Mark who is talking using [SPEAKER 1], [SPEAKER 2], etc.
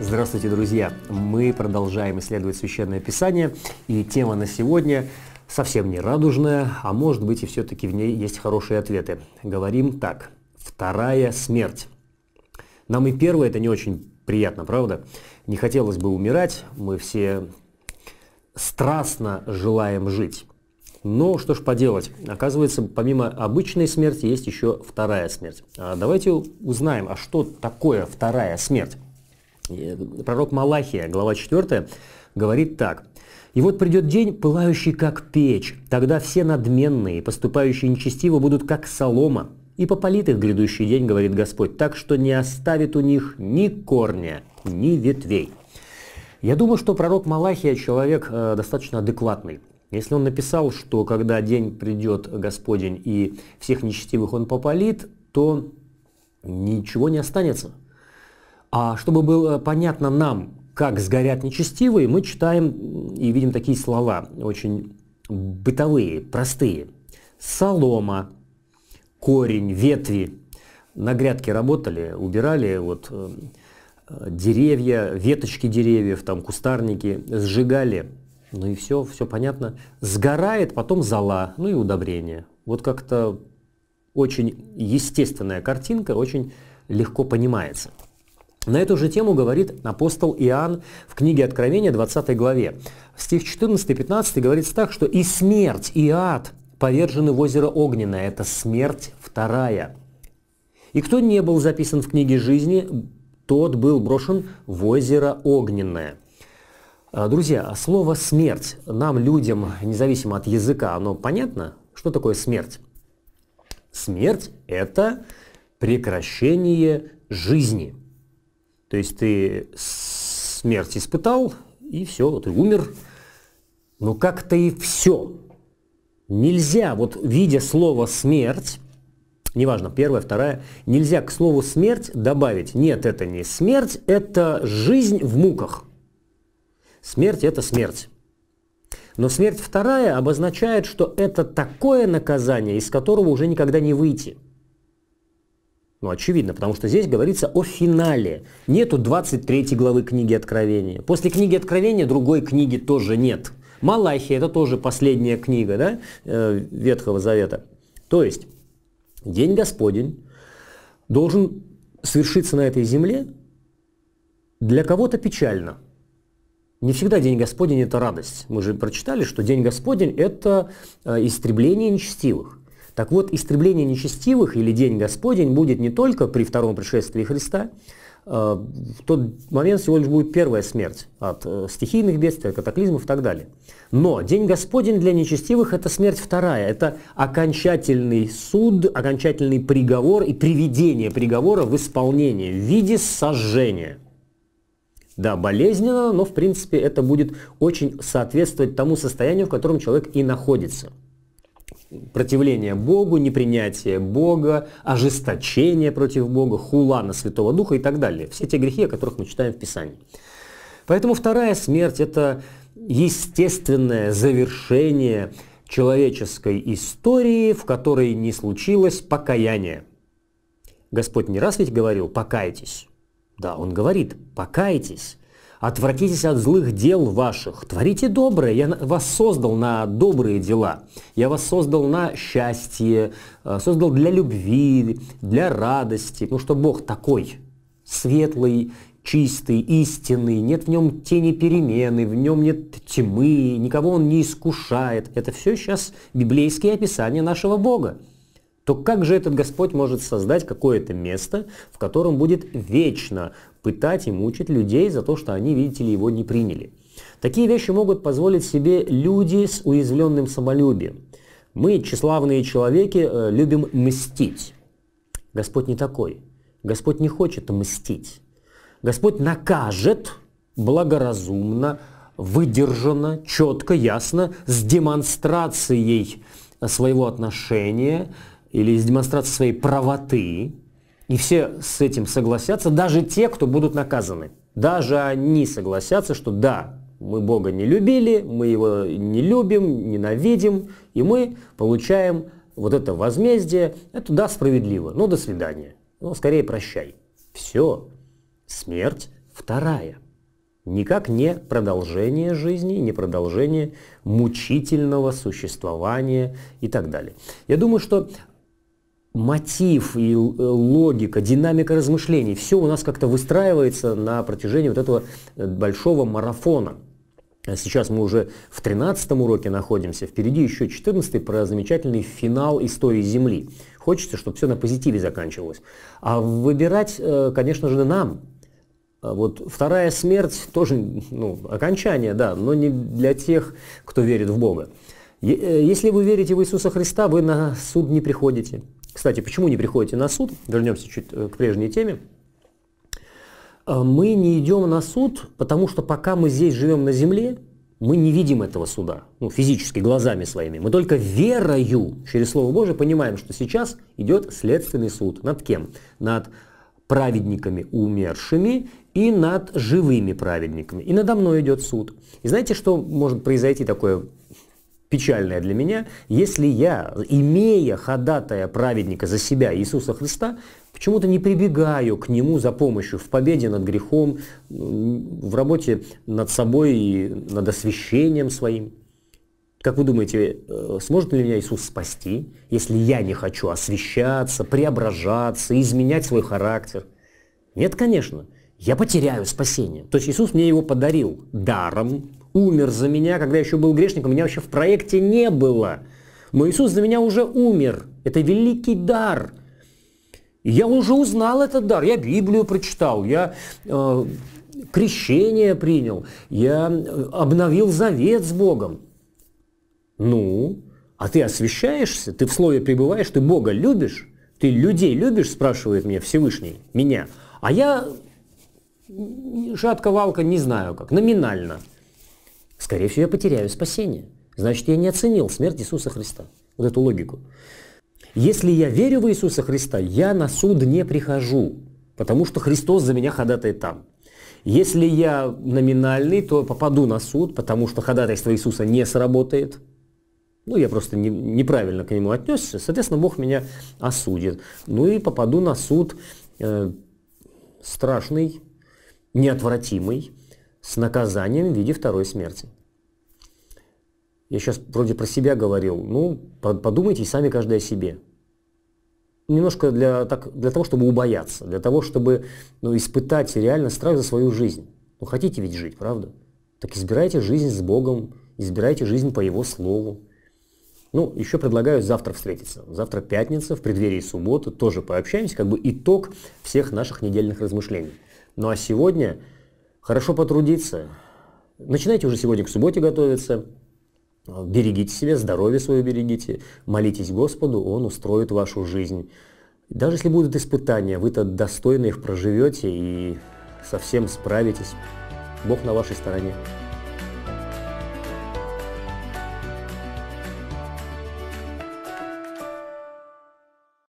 [SPEAKER 1] Здравствуйте, друзья! Мы продолжаем исследовать Священное Писание, и тема на сегодня совсем не радужная, а может быть и все-таки в ней есть хорошие ответы. Говорим так. Вторая смерть. Нам и первая это не очень приятно, правда? Не хотелось бы умирать, мы все страстно желаем жить. Но что ж поделать, оказывается, помимо обычной смерти есть еще вторая смерть. А давайте узнаем, а что такое вторая смерть? Э, пророк Малахия, глава 4, говорит так. «И вот придет день, пылающий как печь, тогда все надменные, поступающие нечестиво, будут как солома, и попалит их грядущий день, говорит Господь, так что не оставит у них ни корня, ни ветвей». Я думаю, что пророк Малахия человек э, достаточно адекватный. Если он написал, что когда день придет Господень и всех нечестивых он попалит, то ничего не останется – а чтобы было понятно нам, как сгорят нечестивые, мы читаем и видим такие слова, очень бытовые, простые. Солома, корень, ветви. На грядке работали, убирали вот, э, деревья, веточки деревьев, там кустарники, сжигали. Ну и все, все понятно. Сгорает, потом зола, ну и удобрение. Вот как-то очень естественная картинка, очень легко понимается. На эту же тему говорит апостол Иоанн в книге Откровения 20 главе. стих 14-15 говорится так, что «И смерть, и ад повержены в озеро Огненное, это смерть вторая». И кто не был записан в книге жизни, тот был брошен в озеро Огненное. А, друзья, а слово «смерть» нам, людям, независимо от языка, оно понятно? Что такое смерть? Смерть – это прекращение жизни – то есть ты смерть испытал, и все, ты умер. Но как-то и все. Нельзя, вот видя слово «смерть», неважно, первая, вторая, нельзя к слову «смерть» добавить. Нет, это не смерть, это жизнь в муках. Смерть – это смерть. Но смерть вторая обозначает, что это такое наказание, из которого уже никогда не выйти – ну, очевидно, потому что здесь говорится о финале. Нету 23 главы книги Откровения. После книги Откровения другой книги тоже нет. Малахия – это тоже последняя книга да, э, Ветхого Завета. То есть День Господень должен свершиться на этой земле для кого-то печально. Не всегда День Господень – это радость. Мы же прочитали, что День Господень – это э, истребление нечестивых. Так вот, истребление нечестивых или день Господень будет не только при втором пришествии Христа, э, в тот момент всего лишь будет первая смерть от э, стихийных бедствий, от катаклизмов и так далее. Но День Господень для нечестивых – это смерть вторая, это окончательный суд, окончательный приговор и приведение приговора в исполнение в виде сожжения. Да, болезненно, но в принципе это будет очень соответствовать тому состоянию, в котором человек и находится – противление Богу, непринятие Бога, ожесточение против Бога, хула на Святого Духа и так далее. Все те грехи, о которых мы читаем в Писании. Поэтому вторая смерть – это естественное завершение человеческой истории, в которой не случилось покаяние. Господь не раз ведь говорил «покайтесь». Да, Он говорит «покайтесь». Отвратитесь от злых дел ваших, творите доброе. Я вас создал на добрые дела. Я вас создал на счастье, э, создал для любви, для радости. Ну что Бог такой светлый, чистый, истинный, нет в нем тени перемены, в нем нет тьмы, никого он не искушает. Это все сейчас библейские описания нашего Бога то как же этот Господь может создать какое-то место, в котором будет вечно пытать и мучить людей за то, что они, видите ли, его не приняли? Такие вещи могут позволить себе люди с уязвленным самолюбием. Мы, тщеславные человеки, э, любим мстить. Господь не такой. Господь не хочет мстить. Господь накажет благоразумно, выдержанно, четко, ясно, с демонстрацией своего отношения или из демонстрации своей правоты, и все с этим согласятся, даже те, кто будут наказаны. Даже они согласятся, что да, мы Бога не любили, мы Его не любим, ненавидим, и мы получаем вот это возмездие. Это да, справедливо. но до свидания. Ну, скорее прощай. Все. Смерть вторая. Никак не продолжение жизни, не продолжение мучительного существования и так далее. Я думаю, что мотив и э, логика, динамика размышлений, все у нас как-то выстраивается на протяжении вот этого э, большого марафона. А сейчас мы уже в 13 уроке находимся, впереди еще 14 про замечательный финал истории Земли. Хочется, чтобы все на позитиве заканчивалось. А выбирать, э, конечно же, нам. А вот вторая смерть тоже ну, окончание, да, но не для тех, кто верит в Бога. Если вы верите в Иисуса Христа, вы на суд не приходите. Кстати, почему не приходите на суд? Вернемся чуть э, к прежней теме. Э, мы не идем на суд, потому что пока мы здесь живем на земле, мы не видим этого суда, ну, физически, глазами своими. Мы только верою через Слово Божие понимаем, что сейчас идет следственный суд. Над кем? Над праведниками умершими и над живыми праведниками. И надо мной идет суд. И знаете, что может произойти такое печальное для меня, если я, имея ходатая праведника за себя Иисуса Христа, почему-то не прибегаю к нему за помощью в победе над грехом, в работе над собой и над освящением своим. Как вы думаете, э, сможет ли меня Иисус спасти, если я не хочу освещаться, преображаться, изменять свой характер? Нет, конечно. Я потеряю спасение. То есть Иисус мне его подарил даром, умер за меня, когда я еще был грешником, меня вообще в проекте не было. Но Иисус за меня уже умер. Это великий дар. Я уже узнал этот дар. Я Библию прочитал, я э, крещение принял, я э, обновил завет с Богом. Ну, а ты освещаешься, ты в слове пребываешь, ты Бога любишь, ты людей любишь, спрашивает меня Всевышний, меня. А я шатковалка не знаю как, номинально – скорее всего, я потеряю спасение. Значит, я не оценил смерть Иисуса Христа. Вот эту логику. Если я верю в Иисуса Христа, я на суд не прихожу, потому что Христос за меня ходатай там. Если я номинальный, то попаду на суд, потому что ходатайство Иисуса не сработает. Ну, я просто не, неправильно к нему отнесся, соответственно, Бог меня осудит. Ну и попаду на суд э, страшный, неотвратимый, с наказанием в виде второй смерти. Я сейчас вроде про себя говорил. Ну, подумайте сами каждый о себе. Немножко для, так, для того, чтобы убояться, для того, чтобы ну, испытать реально страх за свою жизнь. Ну, хотите ведь жить, правда? Так избирайте жизнь с Богом, избирайте жизнь по Его Слову. Ну, еще предлагаю завтра встретиться. Завтра пятница, в преддверии субботы тоже пообщаемся, как бы итог всех наших недельных размышлений. Ну а сегодня хорошо потрудиться. Начинайте уже сегодня к субботе готовиться. Берегите себя, здоровье свое берегите, молитесь Господу, Он устроит вашу жизнь. Даже если будут испытания, вы-то достойно их проживете и совсем справитесь. Бог на вашей стороне.